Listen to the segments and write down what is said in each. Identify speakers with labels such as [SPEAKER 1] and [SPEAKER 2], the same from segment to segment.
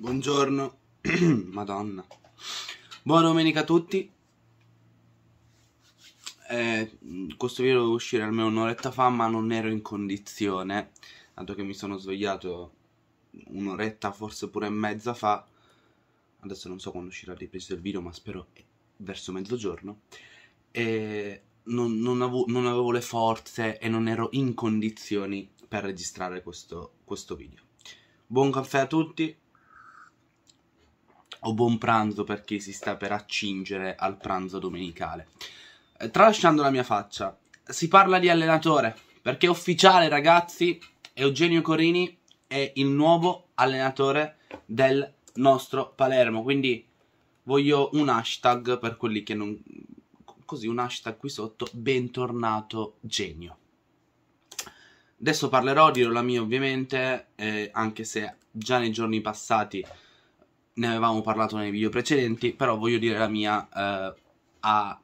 [SPEAKER 1] Buongiorno, madonna. Buona domenica a tutti. Eh, questo video dovevo uscire almeno un'oretta fa ma non ero in condizione, dato che mi sono svegliato un'oretta, forse pure mezza fa. Adesso non so quando uscirà ripreso il video ma spero verso mezzogiorno. E non, non, avevo, non, avevo, le forze e non ero in condizioni per registrare questo, questo video. Buon caffè a tutti o buon pranzo per chi si sta per accingere al pranzo domenicale. Eh, tralasciando la mia faccia, si parla di allenatore, perché ufficiale ragazzi, Eugenio Corini è il nuovo allenatore del nostro Palermo, quindi voglio un hashtag per quelli che non... così un hashtag qui sotto, bentornato genio. Adesso parlerò di Rolamia ovviamente, eh, anche se già nei giorni passati ne avevamo parlato nei video precedenti, però voglio dire la mia eh, a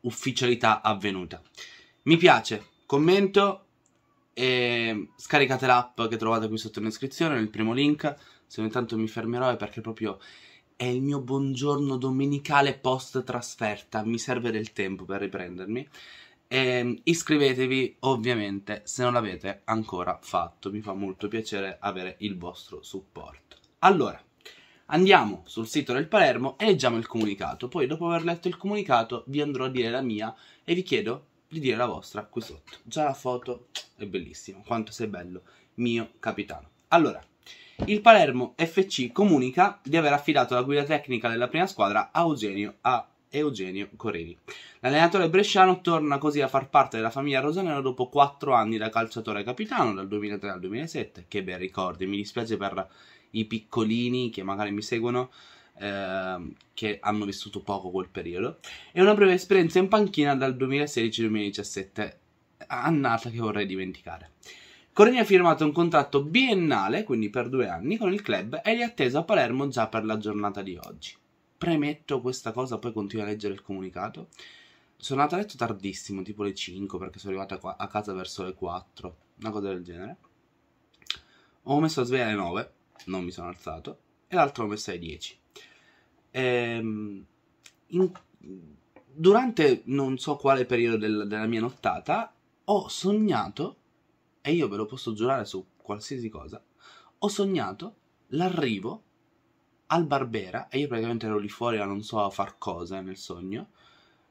[SPEAKER 1] ufficialità avvenuta. Mi piace, commento e scaricate l'app che trovate qui sotto in descrizione, nel primo link. Se ogni tanto mi fermerò è perché proprio è il mio buongiorno domenicale post trasferta, mi serve del tempo per riprendermi. E ehm, iscrivetevi ovviamente se non l'avete ancora fatto, mi fa molto piacere avere il vostro supporto. Allora, Andiamo sul sito del Palermo e leggiamo il comunicato. Poi, dopo aver letto il comunicato, vi andrò a dire la mia e vi chiedo di dire la vostra qui sotto. Già la foto è bellissima. Quanto sei bello, mio capitano. Allora, il Palermo FC comunica di aver affidato la guida tecnica della prima squadra a Eugenio, a Eugenio Corredi. L'allenatore bresciano torna così a far parte della famiglia rosanero dopo 4 anni da calciatore capitano, dal 2003 al 2007. Che bei ricordi, mi dispiace per i piccolini che magari mi seguono ehm, che hanno vissuto poco quel periodo e una breve esperienza in panchina dal 2016-2017 annata che vorrei dimenticare Corini ha firmato un contratto biennale, quindi per due anni, con il club e li è atteso a Palermo già per la giornata di oggi. Premetto questa cosa, poi continuo a leggere il comunicato. Sono andato a letto tardissimo, tipo le 5, perché sono arrivato a casa verso le 4, una cosa del genere. Ho messo a sveglia alle 9 non mi sono alzato, e l'altro l'ho messa alle 10. Ehm, in, durante non so quale periodo del, della mia nottata ho sognato, e io ve lo posso giurare su qualsiasi cosa, ho sognato l'arrivo al Barbera, e io praticamente ero lì fuori a non so a far cosa nel sogno,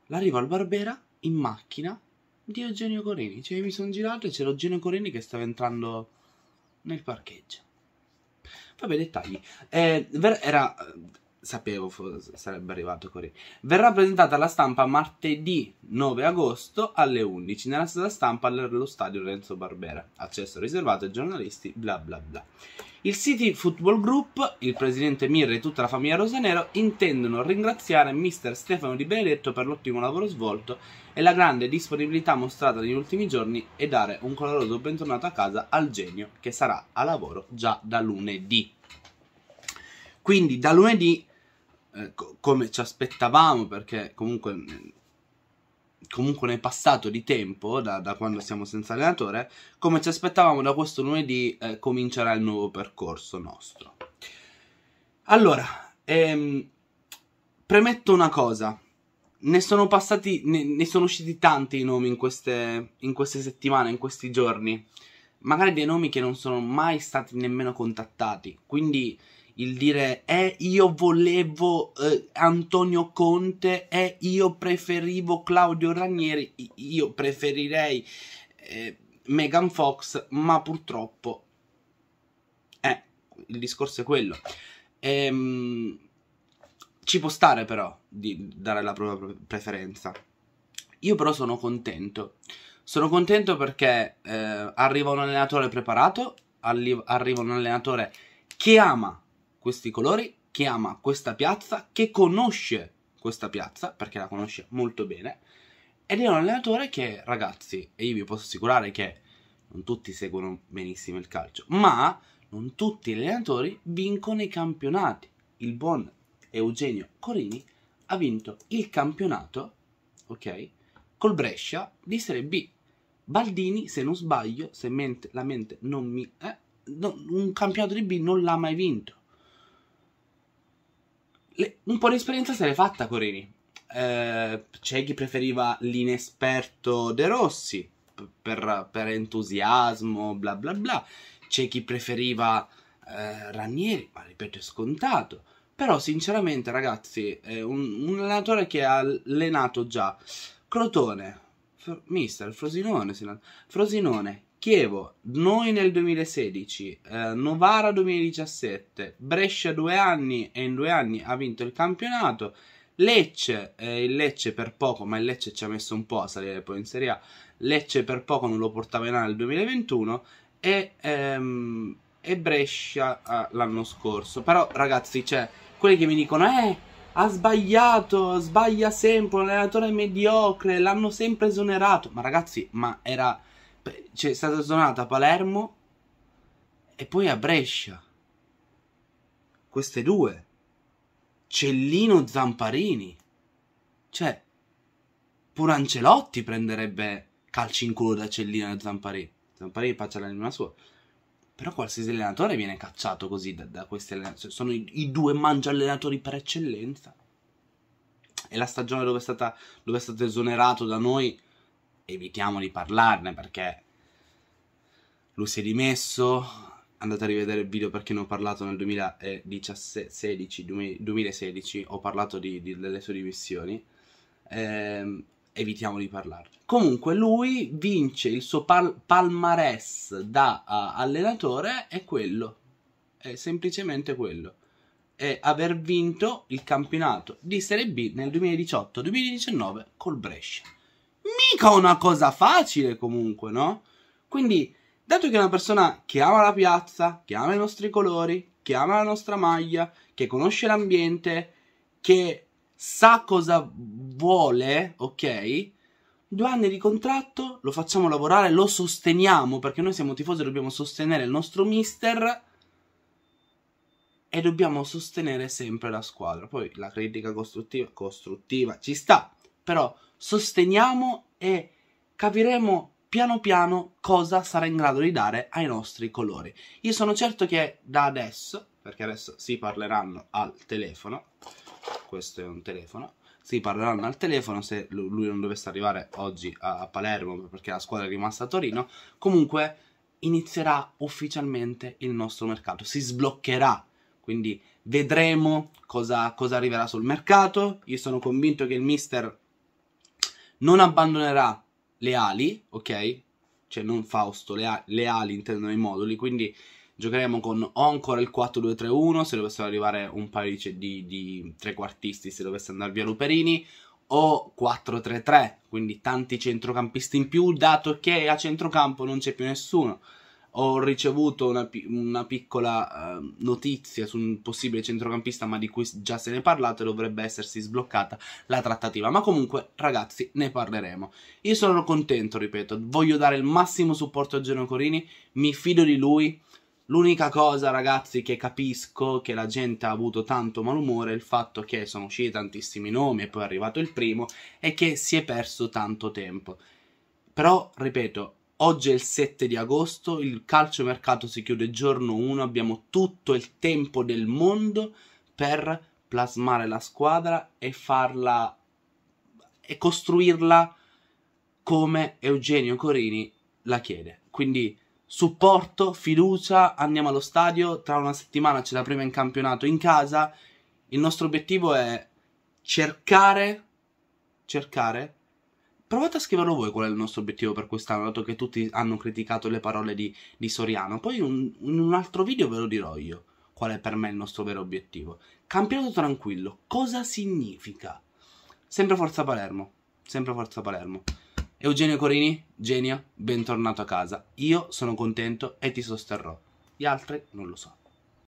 [SPEAKER 1] l'arrivo al Barbera in macchina di Eugenio Corini, cioè mi sono girato e c'era Eugenio Corini che stava entrando nel parcheggio. Vabbè, dettagli. Eh, era sapevo sarebbe arrivato così. Verrà presentata alla stampa martedì 9 agosto alle 11 nella stessa stampa allo stadio Renzo Barbera. Accesso riservato ai giornalisti, bla bla bla. Il City Football Group, il presidente Mirra e tutta la famiglia rosanero intendono ringraziare mister Stefano Di Benedetto per l'ottimo lavoro svolto e la grande disponibilità mostrata negli ultimi giorni e dare un caloroso bentornato a casa al genio che sarà a lavoro già da lunedì. Quindi da lunedì eh, come ci aspettavamo, perché comunque, comunque ne è passato di tempo da, da, quando siamo senza allenatore, come ci aspettavamo da questo lunedì eh, comincerà il nuovo percorso nostro. Allora, ehm, premetto una cosa. Ne sono passati, ne, ne sono usciti tanti i nomi in queste, in queste settimane, in questi giorni magari dei nomi che non sono mai stati nemmeno contattati. Quindi il dire eh io volevo eh, Antonio Conte, eh io preferivo Claudio Ranieri, io preferirei eh, Megan Fox, ma purtroppo eh, il discorso è quello. Ehm, ci può stare però di dare la propria preferenza. Io però sono contento. Sono contento perché eh, arriva un allenatore preparato, arriva un allenatore che ama questi colori, che ama questa piazza, che conosce questa piazza, perché la conosce molto bene, ed è un allenatore che, ragazzi, e io vi posso assicurare che non tutti seguono benissimo il calcio, ma non tutti gli allenatori vincono i campionati. Il buon Eugenio Corini ha vinto il campionato, ok, col Brescia di Serie B. Baldini, se non sbaglio, se mente, la mente non mi... Eh, un campionato di B non l'ha mai vinto le, un po' di esperienza se l'è fatta Corini. Eh, c'è chi preferiva l'inesperto De Rossi per, per entusiasmo, bla bla bla. C'è chi preferiva eh, Ranieri, ma ripeto è scontato. Però sinceramente ragazzi, un, un allenatore che ha allenato già Crotone, Mister Frosinone, Frosinone, Chievo, noi nel 2016, eh, Novara 2017, Brescia due anni e in due anni ha vinto il campionato, Lecce, eh, il Lecce per poco, ma il Lecce ci ha messo un po' a salire poi in Serie A, Lecce per poco non lo portava in A nel 2021 e, ehm, e Brescia ah, l'anno scorso. Però ragazzi, cioè, quelli che mi dicono, eh, ha sbagliato, sbaglia sempre, un allenatore mediocre, l'hanno sempre esonerato. Ma ragazzi, ma era c'è cioè, stata zonata a Palermo e poi a Brescia. Queste due. Cellino Zamparini. Cioè, pure Ancelotti prenderebbe calci in culo da Cellino e Zamparini. Zamparini faccia l'anima sua. Però qualsiasi allenatore viene cacciato così da, da questi allenatori. Cioè, sono i, i due mangia allenatori per eccellenza. E la stagione dove è, stata, dove è stato esonerato da noi evitiamo di parlarne perché lui si è dimesso. Andate a rivedere il video perché ne ho parlato nel 2016, 2016 ho parlato di, di, delle sue dimissioni. Eh, evitiamo di parlarne. Comunque lui vince il suo pal- palmarès da uh, allenatore è quello, è semplicemente quello. È aver vinto il campionato di Serie B nel 2018-2019 col Brescia mica una cosa facile comunque, no? Quindi, dato che è una persona che ama la piazza, che ama i nostri colori, che ama la nostra maglia, che conosce l'ambiente, che sa cosa vuole, ok? Due anni di contratto, lo facciamo lavorare, lo sosteniamo, perché noi siamo tifosi, e dobbiamo sostenere il nostro mister e dobbiamo sostenere sempre la squadra. Poi la critica costruttiva, costruttiva ci sta, però sosteniamo e capiremo piano piano cosa sarà in grado di dare ai nostri colori. Io sono certo che da adesso, perché adesso si parleranno al telefono, questo è un telefono, si parleranno al telefono se lui non dovesse arrivare oggi a Palermo perché la squadra è rimasta a Torino, comunque inizierà ufficialmente il nostro mercato, si sbloccherà, quindi vedremo cosa, cosa arriverà sul mercato, io sono convinto che il mister non abbandonerà le ali, ok? Cioè non Fausto, le, ali, le ali intendono i moduli, quindi giocheremo con o ancora il 4-2-3-1 se dovessero arrivare un paio di, di trequartisti, se dovesse andare via Luperini, o 4-3-3, quindi tanti centrocampisti in più, dato che a centrocampo non c'è più nessuno ho ricevuto una, una piccola uh, notizia su un possibile centrocampista, ma di cui già se ne è parlato e dovrebbe essersi sbloccata la trattativa. Ma comunque, ragazzi, ne parleremo. Io sono contento, ripeto, voglio dare il massimo supporto a Geno Corini, mi fido di lui. L'unica cosa, ragazzi, che capisco che la gente ha avuto tanto malumore è il fatto che sono usciti tantissimi nomi e poi è arrivato il primo e che si è perso tanto tempo. Però, ripeto, Oggi è il 7 di agosto, il calciomercato si chiude giorno 1, abbiamo tutto il tempo del mondo per plasmare la squadra e farla e costruirla come Eugenio Corini la chiede. Quindi supporto, fiducia, andiamo allo stadio, tra una settimana c'è la prima in campionato in casa. Il nostro obiettivo è cercare cercare Provate a scriverlo voi qual è il nostro obiettivo per quest'anno, dato che tutti hanno criticato le parole di, di Soriano. Poi un, in un altro video ve lo dirò io qual è per me il nostro vero obiettivo. Campionato tranquillo, cosa significa? Sempre Forza Palermo, sempre Forza Palermo. Eugenio Corini, genio, bentornato a casa. Io sono contento e ti sosterrò. Gli altri non lo so.